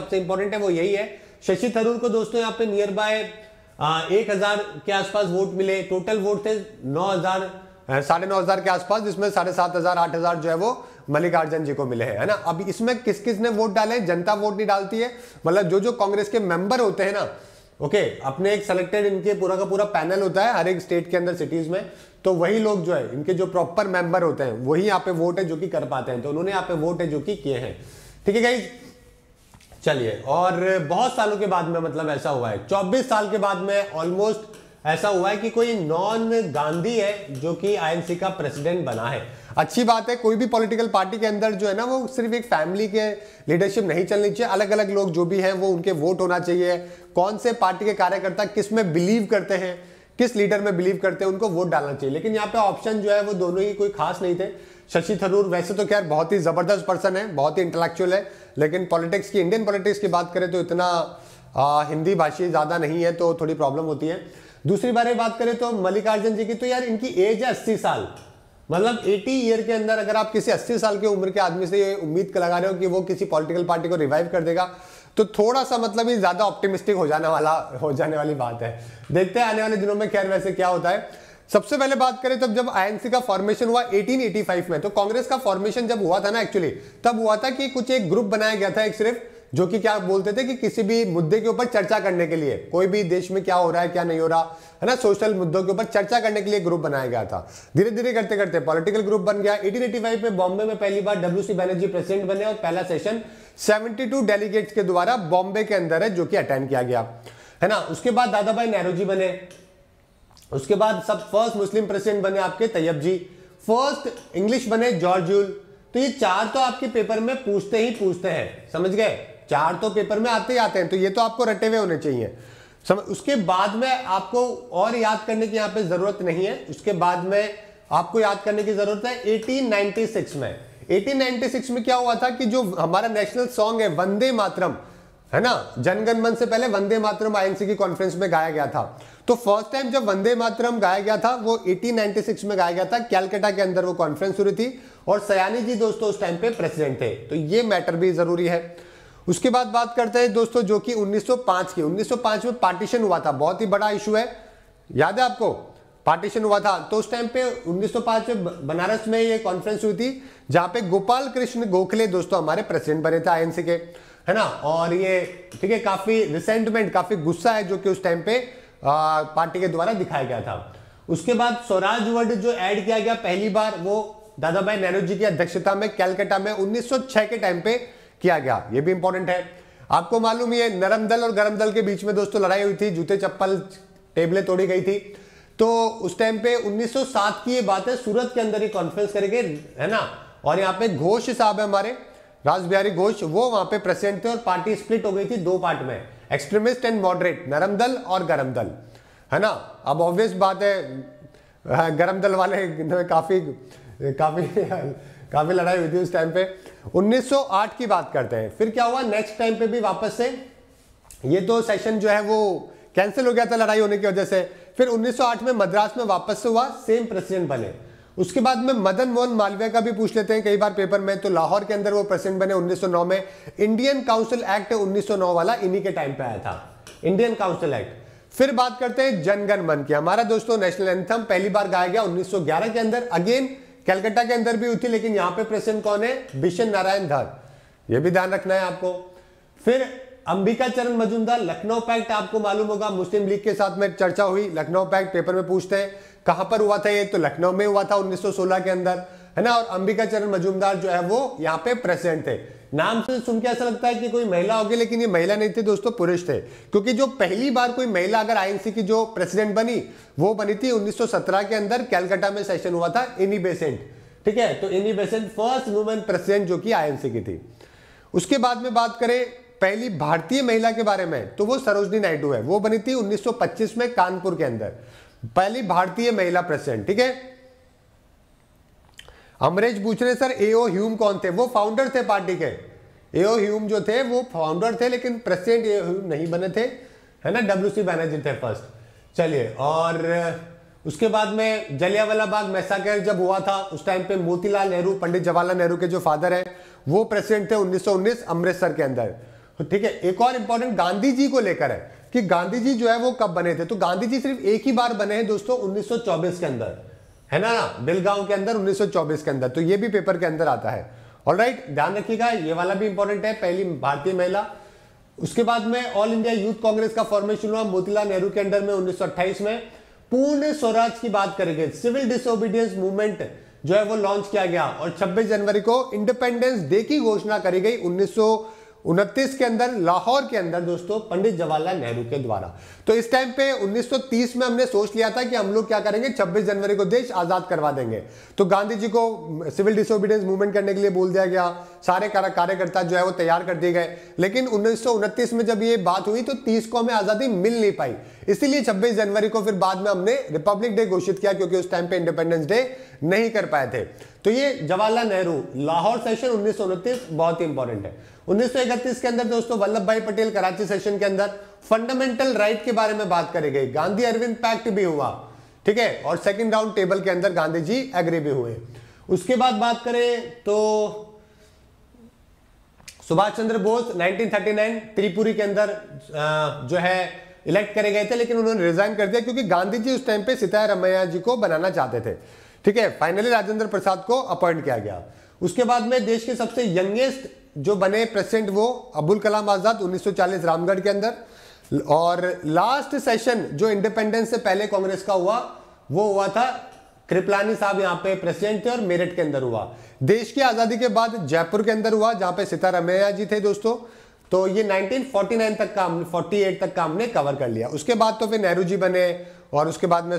सबसे इंपॉर्टेंट है वो यही है शशि थरूर को दोस्तों यहाँ पे नियर बाय एक हजार के आसपास वोट मिले टोटल वोट थे नौ हजार साढ़े नौ हजार के आसपास जिसमें साढ़े सात हजार आठ हजार जो है वो मल्लिकार्जुन जी को मिले हैं है ना अब इसमें किस किस ने वोट डाले जनता वोट नहीं डालती है मतलब जो जो कांग्रेस के मेंबर होते हैं ना ओके अपने एक सेलेक्टेड इनके पूरा का पूरा पैनल होता है हर एक स्टेट के अंदर सिटीज में तो वही लोग जो है इनके जो प्रॉपर मेंबर होते हैं वही यहाँ पे वोट है जो कि कर पाते हैं तो उन्होंने यहाँ पे वोट है जो कि किए हैं ठीक है गाइज चलिए और बहुत सालों के बाद में मतलब ऐसा हुआ है 24 साल के बाद में ऑलमोस्ट ऐसा हुआ है कि कोई नॉन गांधी है जो कि आईएनसी का प्रेसिडेंट बना है अच्छी बात है कोई भी पॉलिटिकल पार्टी के अंदर जो है ना वो सिर्फ एक फैमिली के लीडरशिप नहीं चलनी चाहिए अलग अलग लोग जो भी हैं वो उनके वोट होना चाहिए कौन से पार्टी के कार्यकर्ता किस में बिलीव करते हैं किस लीडर में बिलीव करते हैं उनको वोट डालना चाहिए लेकिन यहाँ पे ऑप्शन जो है वो दोनों ही कोई खास नहीं थे शशि थरूर वैसे तो खैर बहुत ही ज़बरदस्त पर्सन है बहुत ही इंटेलेक्चुअल है लेकिन पॉलिटिक्स की इंडियन पॉलिटिक्स की बात करें तो इतना आ, हिंदी भाषी ज़्यादा नहीं है तो थोड़ी प्रॉब्लम होती है दूसरी बारे बात करें तो मल्लिकार्जुन जी की तो यार इनकी एज है अस्सी साल मतलब 80 ईयर के अंदर अगर आप किसी 80 साल की उम्र के आदमी से ये उम्मीद लगा रहे हो कि वो किसी पॉलिटिकल पार्टी को रिवाइव कर देगा तो थोड़ा सा मतलब ही ज़्यादा ऑप्टिमिस्टिक हो जाने वाला हो जाने वाली बात है देखते हैं आने वाले दिनों में खैर वैसे क्या होता है सबसे पहले बात करें तब जब आईएनसी का फॉर्मेशन हुआ 1885 में तो कांग्रेस का फॉर्मेशन जब हुआ था ना एक्चुअली तब हुआ था कि कुछ एक ग्रुप बनाया गया था एक सिर्फ जो कि क्या बोलते थे कि किसी भी मुद्दे के ऊपर चर्चा करने के लिए कोई भी देश में क्या हो रहा है क्या नहीं हो रहा है ना सोशल मुद्दों के ऊपर चर्चा करने के लिए ग्रुप बनाया गया था धीरे धीरे करते करते पॉलिटिकल ग्रुप बन गया 1885 में बॉम्बे में पहली बार डब्ल्यू सी बैनर्जी प्रेसिडेंट बने और पहला सेशन सेवेंटी डेलीगेट्स के द्वारा बॉम्बे के अंदर है जो कि अटेंड किया गया है ना उसके बाद दादा भाई नेहरू जी बने उसके बाद सब फर्स्ट मुस्लिम प्रेसिडेंट बने आपके तैयब जी फर्स्ट इंग्लिश बने जॉर्जूल तो ये चार तो आपके पेपर में पूछते ही पूछते हैं समझ गए चार तो पेपर में आते ही आते हैं तो ये तो आपको रटे हुए होने चाहिए समझ उसके बाद में आपको और याद करने की यहाँ पे ज़रूरत नहीं है उसके बाद में आपको याद करने की ज़रूरत है 1896 में 1896 में क्या हुआ था कि जो हमारा नेशनल सॉन्ग है वंदे मातरम है ना जनगण मन से पहले वंदे मातरम आईएनसी की कॉन्फ्रेंस में गाया गया था तो फर्स्ट टाइम जब वंदे मातरम गाया गया था वो 1896 में गाया गया था कैलकटा के अंदर वो कॉन्फ्रेंस हुई थी और सयानी जी दोस्तों उस टाइम पे प्रेसिडेंट थे तो ये मैटर भी जरूरी है उसके बाद बात करते हैं दोस्तों जो कि 1905 की 1905 में पार्टीशन हुआ था बहुत ही बड़ा इशू है याद है आपको पार्टीशन हुआ था तो उस टाइम पे 1905 में बनारस में ये कॉन्फ्रेंस हुई थी जहां पे गोपाल कृष्ण गोखले दोस्तों हमारे प्रेसिडेंट बने थे आईएनसी के है ना और ये ठीक है काफी रिसेंटमेंट काफी गुस्सा है जो कि उस टाइम पे आ, पार्टी के द्वारा दिखाया गया था उसके बाद स्वराज वर्ड जो ऐड किया गया पहली बार वो दादा भाई नेहरू जी की अध्यक्षता में कैलकाटा में 1906 के टाइम पे किया गया ये भी इंपॉर्टेंट है आपको मालूम ये नरम दल और गरम दल के बीच में दोस्तों लड़ाई हुई थी जूते चप्पल टेबलें तोड़ी गई थी तो उस टाइम पे 1907 की ये बात है सूरत के अंदर ही कॉन्फ्रेंस करेंगे है ना और यहाँ पे घोष साहब है हमारे राज बिहारी घोष वो वहां पे प्रेसिडेंट थे और पार्टी स्प्लिट हो गई थी दो पार्ट में एक्सट्रीमिस्ट एंड मॉडरेट नरम दल और गरम दल है ना अब ऑब्वियस बात है हाँ, गरम दल वाले काफी काफी काफी लड़ाई हुई थी उस टाइम पे 1908 की बात करते हैं फिर क्या हुआ नेक्स्ट टाइम पे भी वापस से ये तो सेशन जो है वो कैंसिल हो गया था लड़ाई होने की वजह से फिर 1908 में मद्रास में वापस से हुआ सेम प्रेसिडेंट बने उसके बाद में मदन मोहन मालवीय का भी पूछ लेते हैं कई बार पेपर में तो लाहौर के अंदर वो प्रेसिडेंट बने 1909 में इंडियन काउंसिल एक्ट 1909 वाला इन्हीं के टाइम पे आया था इंडियन काउंसिल एक्ट फिर बात करते हैं जनगण मन की हमारा दोस्तों नेशनल एंथम पहली बार गाया गया उन्नीस के अंदर अगेन कैलकटा के अंदर भी हुई थी लेकिन यहां पर प्रेसिडेंट कौन है बिशन नारायण धर यह भी ध्यान रखना है आपको फिर अंबिका चरण मजुमदार लखनऊ पैक्ट आपको मालूम होगा मुस्लिम लीग के साथ में चर्चा हुई लखनऊ पैक्ट पेपर में पूछते हैं कहां पर हुआ था ये तो लखनऊ में हुआ था 1916 के अंदर है ना और अंबिका चरण मजुमदार जो है वो यहाँ पे प्रेसिडेंट थे नाम से सुन के ऐसा लगता है कि कोई महिला होगी लेकिन ये महिला नहीं थी दोस्तों पुरुष थे क्योंकि जो पहली बार कोई महिला अगर आईएनसी की जो प्रेसिडेंट बनी वो बनी थी 1917 के अंदर कैलकाटा में सेशन हुआ था इनी बेसेंट ठीक है तो इनी बेसेंट फर्स्ट वुमेन प्रेसिडेंट जो कि आईएनसी की थी उसके बाद में बात करें पहली भारतीय महिला के बारे में तो वो सरोजनी नायडू है वो बनी थी 1925 में कानपुर के अंदर पहली भारतीय महिला प्रेसिडेंट ठीक है अमरेज पूछ रहे सर एओ ह्यूम कौन थे वो फाउंडर थे पार्टी के एओ ह्यूम जो थे वो फाउंडर थे लेकिन प्रेसिडेंट एओ ह्यूम नहीं बने थे है ना डब्ल्यू सी बैनर्जी थे फर्स्ट चलिए और उसके बाद में जलियावाला बाग मैसाकर जब हुआ था उस टाइम पे मोतीलाल नेहरू पंडित जवाहरलाल नेहरू के जो फादर है वो प्रेसिडेंट थे 1919 अमृतसर के अंदर तो ठीक है एक और इंपॉर्टेंट गांधी जी को लेकर है कि गांधी जी जो है वो कब बने थे तो गांधी जी सिर्फ एक ही बार बने हैं दोस्तों 1924 के अंदर है ना ना बिलगांव के अंदर 1924 के अंदर तो ये भी पेपर के अंदर आता है ऑल राइट ध्यान रखिएगा ये वाला भी इंपॉर्टेंट है पहली भारतीय महिला उसके बाद में ऑल इंडिया यूथ कांग्रेस का फॉर्मेशन हुआ मोतीलाल नेहरू के अंदर में उन्नीस में पूर्ण स्वराज की बात करेंगे सिविल डिसोबीडियंस मूवमेंट जो है वो लॉन्च किया गया और 26 जनवरी को इंडिपेंडेंस डे की घोषणा करी गई 19 उनतीस के अंदर लाहौर के अंदर दोस्तों पंडित जवाहरलाल नेहरू के द्वारा तो इस टाइम पे 1930 में हमने सोच लिया था कि हम लोग क्या करेंगे 26 जनवरी को देश आजाद करवा देंगे तो गांधी जी को सिविल डिसोबीडियंस मूवमेंट करने के लिए बोल दिया गया सारे कार्यकर्ता जो है वो तैयार कर दिए गए लेकिन उन्नीस में जब ये बात हुई तो तीस को हमें आजादी मिल नहीं पाई इसीलिए छब्बीस जनवरी को फिर बाद में हमने रिपब्लिक डे घोषित किया क्योंकि उस टाइम पे इंडिपेंडेंस डे नहीं कर पाए थे तो ये जवाहरलाल नेहरू लाहौर सेशन उन्नीस बहुत ही इंपॉर्टेंट है 1931 के अंदर दोस्तों वल्लभ भाई पटेल कराची सेशन के अंदर फंडामेंटल राइट के बारे में बात करी गई गांधी अरविंद पैक्ट भी हुआ ठीक है और सेकंड राउंड टेबल के अंदर गांधी जी एग्री भी हुए उसके बाद बात करें तो सुभाष चंद्र बोस 1939 त्रिपुरी के अंदर जो है इलेक्ट करे गए थे लेकिन उन्होंने रिजाइन कर दिया क्योंकि गांधी जी उस टाइम पे रमैया जी को बनाना चाहते थे ठीक है फाइनली राजेंद्र प्रसाद को अपॉइंट किया गया उसके बाद में देश के सबसे यंगेस्ट जो बने प्रेसिडेंट वो अबुल कलाम आज़ाद 1940 रामगढ़ के अंदर और लास्ट सेशन जो इंडिपेंडेंस से पहले कांग्रेस का हुआ वो हुआ था कृपलानी साहब यहाँ पे प्रेसिडेंट थे और मेरठ के अंदर हुआ देश की आज़ादी के बाद जयपुर के अंदर हुआ जहां पे सीतारमैया जी थे दोस्तों तो ये 1949 तक का हमने 48 तक का हमने कवर कर लिया उसके बाद तो फिर नेहरू जी बने और उसके बाद में